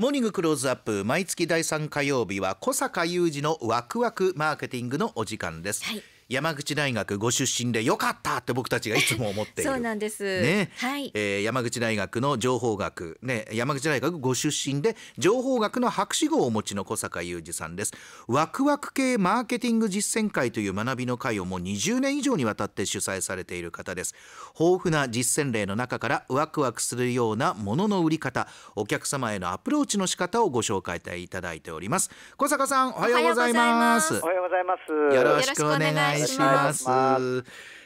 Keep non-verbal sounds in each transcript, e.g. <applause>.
モーニングクローズアップ毎月第3火曜日は小坂雄二のワクワクマーケティングのお時間です、はい山口大学ご出身でよかったって僕たちがいつも思っているそうなんです、ねはいえー、山口大学の情報学、ね、山口大学ご出身で情報学の博士号をお持ちの小坂雄二さんですワクワク系マーケティング実践会という学びの会をもう20年以上にわたって主催されている方です豊富な実践例の中からワクワクするようなものの売り方お客様へのアプローチの仕方をご紹介いただいております小坂さんおはようございますおはようございますよろしくお願い願いします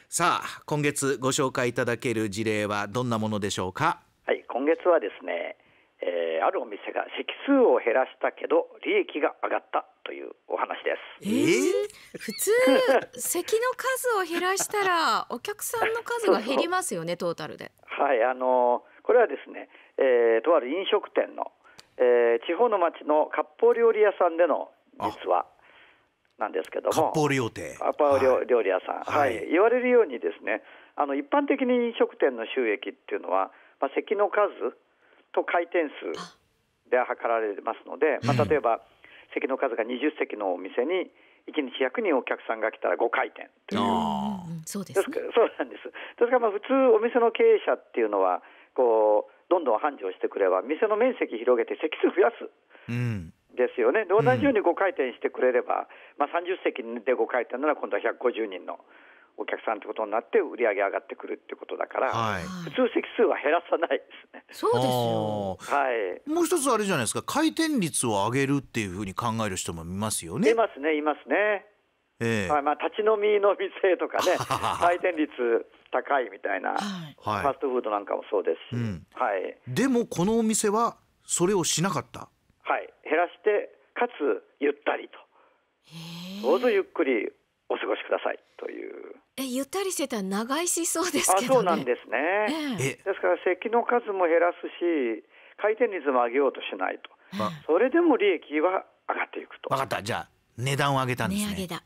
さあ今月ご紹介いただける事例はどんなものでしょうかはい今月はですね、えー、あるお店が席数を減らしたけど利益が上がったというお話です。えー、普通席の数を減らしたら <laughs> お客さんの数が減りますよねトータルで。はいあのこれはですね、えー、とある飲食店の、えー、地方の町の割烹料理屋さんでの実はなんですけども、割烹料亭、割烹料,、料理屋さん、はい、はい、言われるようにですね、あの一般的に飲食店の収益っていうのは、まあ、席の数と回転数で測られますので、まあ、例えば、席の数が20席のお店に1日100人お客さんが来たら5回転というそうです、ね、そうなんですですからまあ普通お店の経営者っていうのはこうどんどん繁盛してくれば店の面積広げて席数増やす、うん、ですよね、同じように5回転してくれれば、まあ、30席で5回転なら今度は150人のお客さんってことになって売り上げ上がってくるってことだから、はい、普通席数は減らさないですね。そうですよ。はい。もう一つあれじゃないですか、回転率を上げるっていうふうに考える人もいますよね。いますね、いますね。えー、はい、まあ立ち飲みの店とかね、<laughs> 回転率高いみたいな、はい、ファストフードなんかもそうですし、うん、はい。でもこのお店はそれをしなかった。はい、減らしてかつゆったりとどうぞゆっくりお過ごしくださいというえゆったりしてたら長いしそうですけど、ね、あそうなんですね、えですから咳の数も減らすし回転率も上げようとしないと、まそれでも利益は上がっていくと分かったじゃあ値段を上げたんですね値上げだ、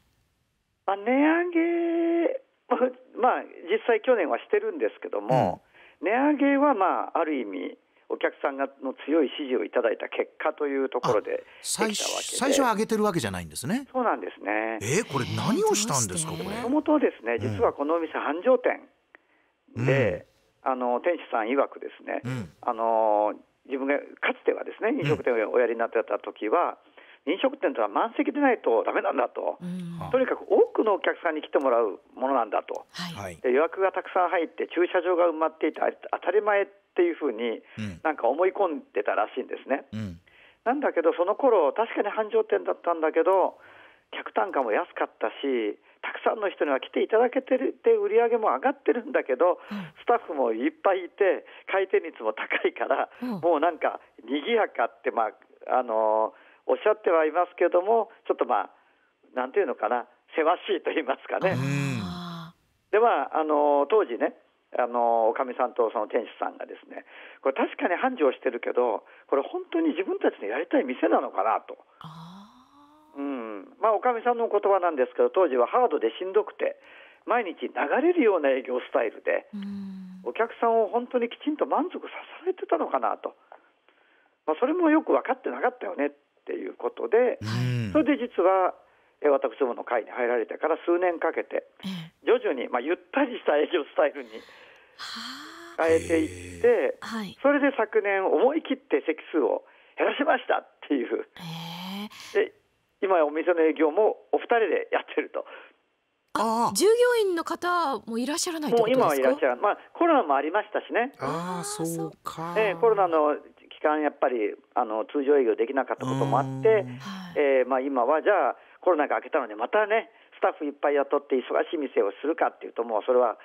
まあ、値上げ、まあ、実際去年はしてるんですけども、うん、値上げはまあある意味お客さんがの強い支持をいただいた結果というところで最初は上げてるわけじゃないんですね。そうなんですね。えー、これ何をしたんですかこれ。もともとですね、実はこのお店繁盛店で、うん、あの店主さん曰くですね、うん、あの自分がかつてはですね飲食店をおやりになってた時は、飲食店とは満席でないとだめなんだと、うん、とにかく多くのお客さんに来てもらうものなんだと、はい、で予約がたくさん入って駐車場が埋まっていて当たり前っていうふうになんか思い込んでたらしいんですね。うん、なんだけどその頃確かに繁盛店だったんだけど客単価も安かったしたくさんの人には来ていただけてるって売り上げも上がってるんだけど、うん、スタッフもいっぱいいて回転率も高いから、うん、もうなんか賑やかってまああのおっしゃってはいますけどもちょっとまあなんていうのかなせわしいと言いますかね。でまああの当時ねあのおかみさんとその店主さんがですねこれ確かに繁盛してるけどこれ本当に自分たちのやりたい店なのかなと。うんまあ、おかみさんの言葉なんですけど当時はハードでしんどくて毎日流れるような営業スタイルでお客さんを本当にきちんと満足させられてたのかなと、まあ、それもよく分かってなかったよねっっていうことで、それで実は私どもの会に入られてから数年かけて徐々に、まあ、ゆったりした営業スタイルに変えていって、それで昨年思い切って席数を減らしましたっていう。で今お店の営業もお二人でやってるとあ従業員の方もいらっしゃらないもう今はいらっしゃる、まあ、コロナもありましたしねああそうか、えー、コロナの期間やっぱりあの通常営業できなかったこともあって、えー、まあ、今はじゃあコロナが明けたのでまたねスタッフいっぱい雇って忙しい店をするかっていうともうそれは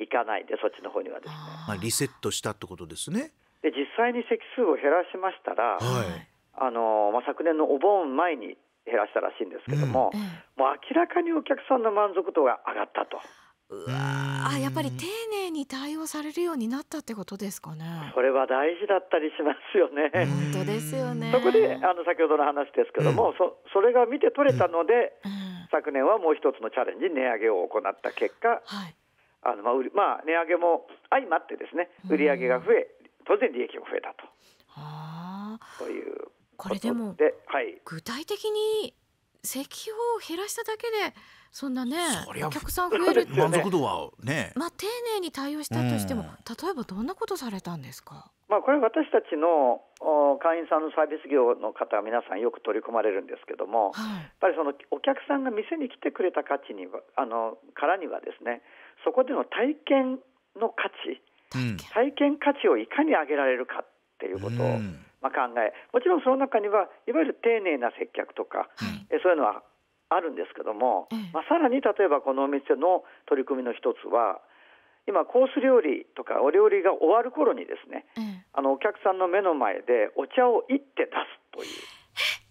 行かないでそっちの方にはですね。まあ、リセットしたってことですねで実際に席数を減らしましたら、はい、あのまあ、昨年のお盆前に減らしたらしいんですけども、うん、もう明らかにお客さんの満足度が上がったと。わあやっぱり丁寧に対応されるようになったってことですかね。それは大事だったりしますよね。本当ですよね。そこであの先ほどの話ですけども、うん、そそれが見て取れたので、うん、昨年はもう一つのチャレンジ値上げを行った結果、はい、あのまあまあ値上げも相まってですね売り上げが増え、当然利益も増えたと。ああ。というこれでもで、はい、具体的に石油を減らしただけで。そんなねお客さん増える満足度はね、まあ、丁寧に対応したとしても、うん、例えばどんなことされたんですか、まあ、これ私たちの会員さんのサービス業の方は皆さんよく取り込まれるんですけども、はい、やっぱりそのお客さんが店に来てくれた価値にはあのからにはですねそこでの体験の価値、うん、体験価値をいかに上げられるかっていうことを、うんまあ、考えもちろんその中にはいわゆる丁寧な接客とか、はい、そういうのはあるんですけども、まあ、さらに例えばこのお店の取り組みの一つは今コース料理とかお料理が終わる頃にですね、うん、あのお客さんの目の前でお茶を一て出すという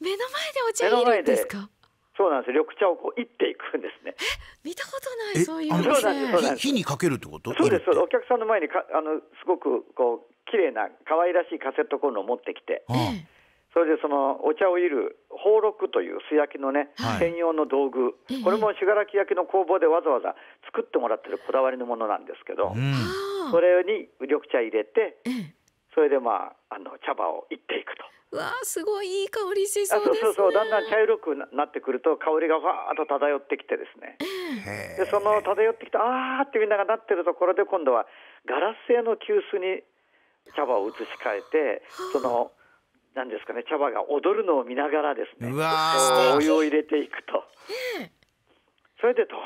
目の前でお茶入れるんですかそうなんです緑茶をこういっていくんですね見たことないそういうそうなんです火にかけるってことそうですお客さんの前にかあのすごくこう綺麗な可愛らしいカセットコンロを持ってきて、うんそれでそのお茶を煎る宝禄という素焼きのね、はい、専用の道具、これも信楽焼の工房でわざわざ作ってもらってるこだわりのものなんですけど、うん、それに緑茶入れて、それでまああの茶葉をいっていくと。わあすごいいい香りしそう、ね、そうそうだんだん茶色くなってくると香りがわっと漂ってきてですねでその漂ってきたああってみんながなってるところで今度はガラス製の急須に茶葉を移し替えてそのなんですかね茶葉が踊るのを見ながらですねお湯を入れていくと、それでどう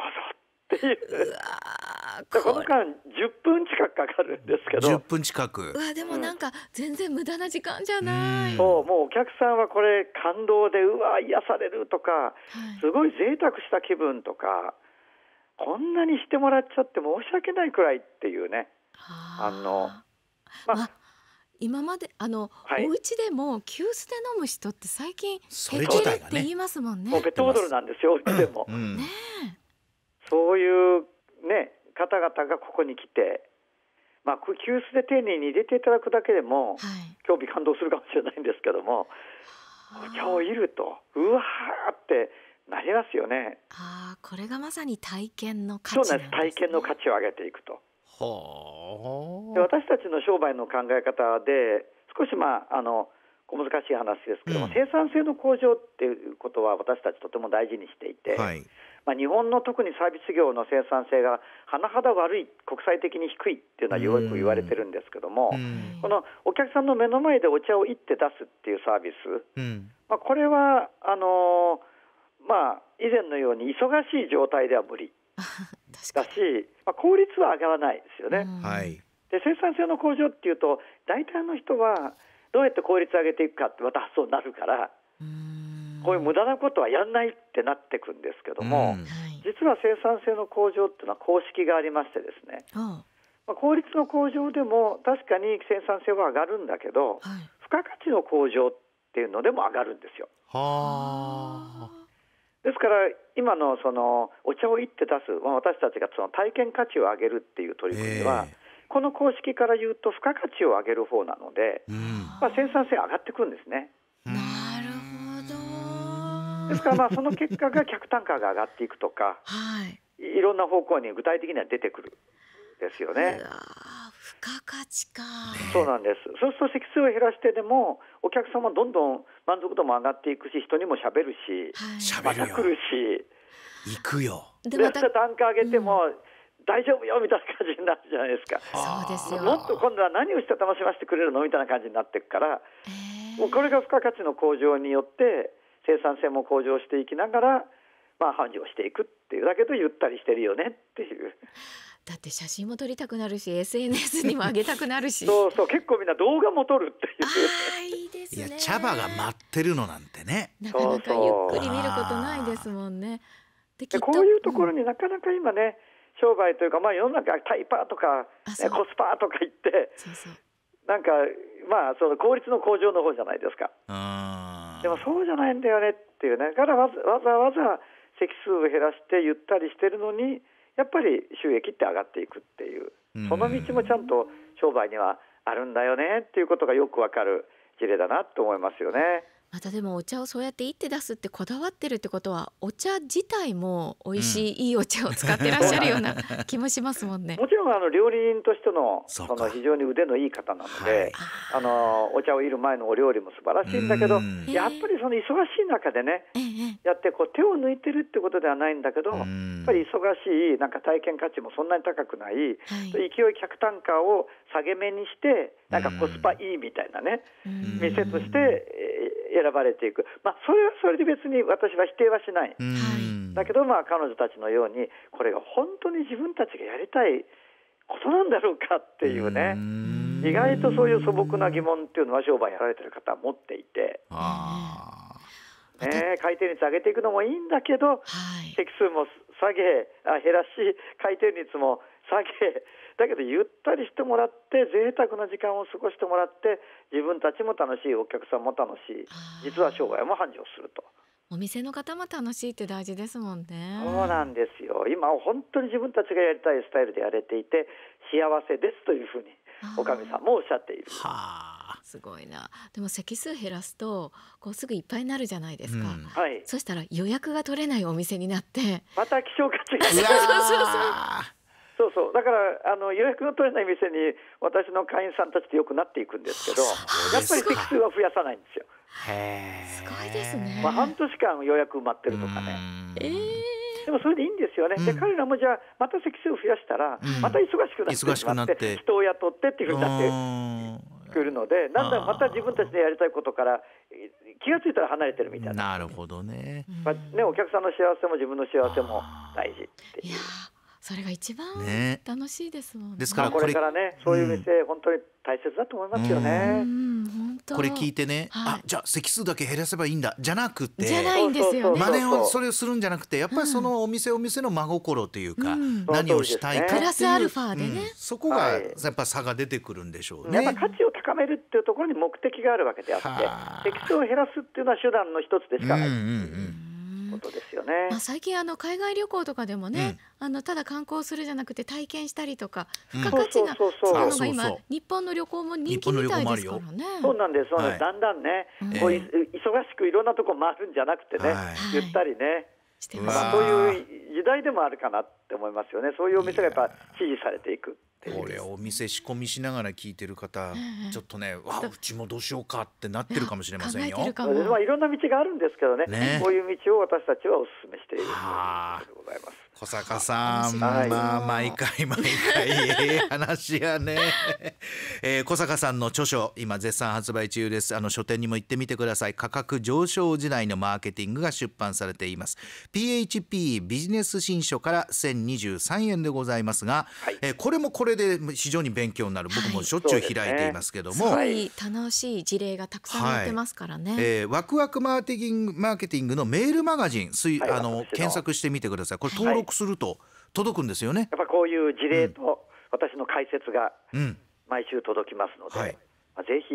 ぞっていう。うこの間10分近くかかるんですけど十分近くわでもなんか全然無駄な時間じゃない、うん、そうもうお客さんはこれ感動でうわ癒されるとか、すごい贅沢した気分とかこんなにしてもらっちゃって申し訳ないくらいっていうねあのまあ、今まであの、はい、お家でも急須で飲む人って最近減ってるって言いますもんね。ねペットボトルなんですよ、お家でも。うん、ねそういうね方々がここに来て、まあ急須で丁寧に入れていただくだけでも、はい、興味感動するかもしれないんですけども、お茶をいるとうわーってなりますよね。ああこれがまさに体験の価値、ね、そうなんです。体験の価値を上げていくと。で私たちの商売の考え方で少しまああの小難しい話ですけども、うん、生産性の向上っていうことは私たちとても大事にしていて、はい、まあ、日本の特にサービス業の生産性が甚だ悪い国際的に低いっていうのはよく言われてるんですけども、このお客さんの目の前でお茶をって出すっていうサービス、うん、まあ、これはあのー、まあ、以前のように忙しい状態では無理。<laughs> だし、まあ、効率は上がらないですよね。で生産性の向上っていうと大体の人はどうやって効率上げていくかってまた発想になるからこういう無駄なことはやんないってなってくんですけども、実は生産性の向上っていうのは公式がありましてですね、まあ、効率の向上でも確かに生産性は上がるんだけど、はい、付加価値の向上っていうのでも上がるんですよ。はあですから今のそのお茶を一手出す、私たちがその体験価値を上げるっていう取り組みは、えー、この公式から言うと付加価値を上げる方なので、うん、まあ、生産性上がってくるんですね。なるほどですからまあその結果が客単価が上がっていくとか、はい、いろんな方向に具体的には出てくるですよね。付加価値か、そうなんですそうすると席数を減らしてでもお客様どんどん満足度も上がっていくし人にもしゃべるし、はい、また来るし行くよでまた単価上げても、うん、大丈夫よみたいな感じになるじゃないですかそうですよもっと今度は何をして楽しませてくれるのみたいな感じになっていくから、えー、これが付加価値の向上によって生産性も向上していきながらまあ繁盛していくっていうだけとゆったりしてるよねっていう。だって写真も撮りたくなるし SNS にも上げたくなるしそうそう結構みんな動画も撮るっていうあいいですねいや茶葉が待ってるのなんてねなかなかゆっくり見ることないですもんねでこういうところになかなか今ね、商売というか、まあ、世の中タイパーとか、ね、コスパーとか言ってそうそうなんかまあその効率の向上の方じゃないですかでもそうじゃないんだよねっていうねだからわざわざ席数を減らしてゆったりしてるのにやっぱり収益って上がっていくっていうその道もちゃんと商売にはあるんだよねっていうことがよくわかる事例だなと思いますよね。またでもお茶をそうやって一手出すってこだわってるってことはお茶自体も美味しい、うん、いいお茶を使ってらっしゃるような <laughs> 気もしますもんね。もちろんあの料理人としてのその非常に腕のいい方なので、はい、あのお茶をいる前のお料理も素晴らしいんだけど、やっぱりその忙しい中でね、えー、やってこう手を抜いてるってことではないんだけど、やっぱり忙しいなんか体験価値もそんなに高くない、はい、勢い客単価を下げ目にしてなんかコスパいいみたいなね、店として選ばれていく、まあ、それはそれで別に私は否定はしない、だけどまあ彼女たちのようにこれが本当に自分たちがやりたいことなんだろうかっていうね意外とそういう素朴な疑問っていうのは商売やられてる方は持っていて。ね、回転率上げていくのもいいんだけど、はい、席数も下げあ減らし回転率も下げだけどゆったりしてもらって贅沢な時間を過ごしてもらって自分たちも楽しいお客さんも楽しい実は商売も繁盛すると。お店の方も楽しいって大事ですもんね。そうなんですよ。今本当に自分たちがやりたいスタイルでやれていて幸せですというふうにおかみさんもおっしゃっている。はあ。すごいなでも席数減らすとこうすぐいっぱいになるじゃないですか、うん、はい、そしたら予約が取れないお店になってまた希少価値がそうそうそうそうそうだからあの予約が取れない店に私の会員さんたちとよくなっていくんですけどやっぱり席数は増やさないんですよ。へすごいですね、まあ、半年間予約埋まってるとかね。えー、でもそれでいいんですよね、うん、で彼らもじゃあまた席数を増やしたら、また忙しくなってしまって、人を雇ってっていうふうになって作るので、だんだんまた自分たちでやりたいことから、気が付いたら離れてるみたいな。なるほどね。まあ、ね、お客さんの幸せも自分の幸せも大事っていう。それが一番楽しいですもんね。ねですからこれからね、そういう店、うん、本当に大切だと思いますよね。これ聞いてね、はい、あじゃあ席数だけ減らせばいいんだじゃなくてじゃないんですよ、ね、をそれをするんじゃなくてやっぱりそのお店お店の真心というか、うん、何をしたいかっていうそこがやっぱ差が出てくるんでしょうね。価値を高めるっていうところに目的があるわけであって席数を減らすっていうのは手段の一つですから。うんうんうんことですよね。まあ、最近あの海外旅行とかでもね、うん、あのただ観光するじゃなくて体験したりとか、付加価値がつくのが今日本の旅行も人気みたいですからね。そうなんです、はい、だんだんね、こう忙しくいろんなとこ回るんじゃなくてね、はい、ゆったりね。ますそういう時代でもあるかなって思いますよね、そういうお店がやっぱ支持されていく。これお店仕込みしながら聞いてる方、うんうん、ちょっとねわうちもどうしようかってなってるかもしれませんよ。まあいろんな道があるんですけどね、ね、こういう道を私たちはお勧めしているということでございます。小坂さん、まあ毎回毎回ええ話やね、<laughs> えー、小坂さんの著書今絶賛発売中ですあの書店にも行ってみてください価格上昇時代のマーケティングが出版されています PHP ビジネス新書から1023円でございますが、はい、えー、これもこれで非常に勉強になる僕もしょっちゅう開いていますけども、はい、ね、楽しい事例がたくさん載ってますからね、はい、えー、ワクワクマーケティングマーケティングのメールマガジンすいあの検索してみてくださいこれ登録すると届くんですよねやっぱこういう事例と私の解説が毎週届きますので、うんはい、まあ、ぜひ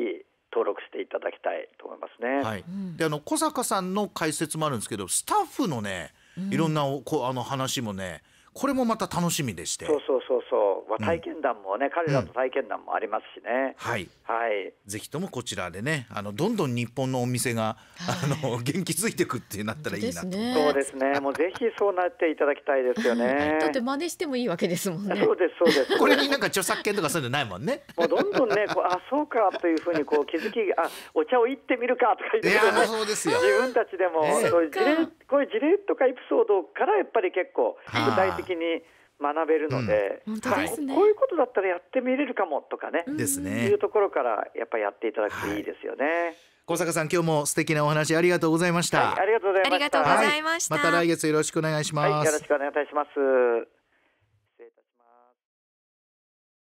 登録していただきたいと思いますね。はい、であの小坂さんの解説もあるんですけどスタッフのねいろんなこうあの話もねこれもまた楽しみでしてそうそうそうそう、まあ、体験談もね、うん、彼らの体験談もありますしね、はい、はい、ぜひともこちらでねあのどんどん日本のお店が、はい、あの元気づいていくってなったらいいなと、ね、そうですねもうぜひそうなっていただきたいですよねだって真似してもいいわけですもんねそうですそうですこれになんか著作権とかそういうのないもんねもうどんどんねこうあそうかというふうにこう気づきあお茶をいってみるかとか言って、ね、そうですよ自分たちでも、そういう事例こういう事例とかエピソードからやっぱり結構具体的的に学べるので、うんはい、こういうことだったらやってみれるかもとかね、ですねいうところからやっぱりやっていただくといいですよね。はい小坂さん今日も素敵なお話ありがとうございました、はい、ありがとうございましたまた来月よろしくお願いします、はい、よろしくお願いします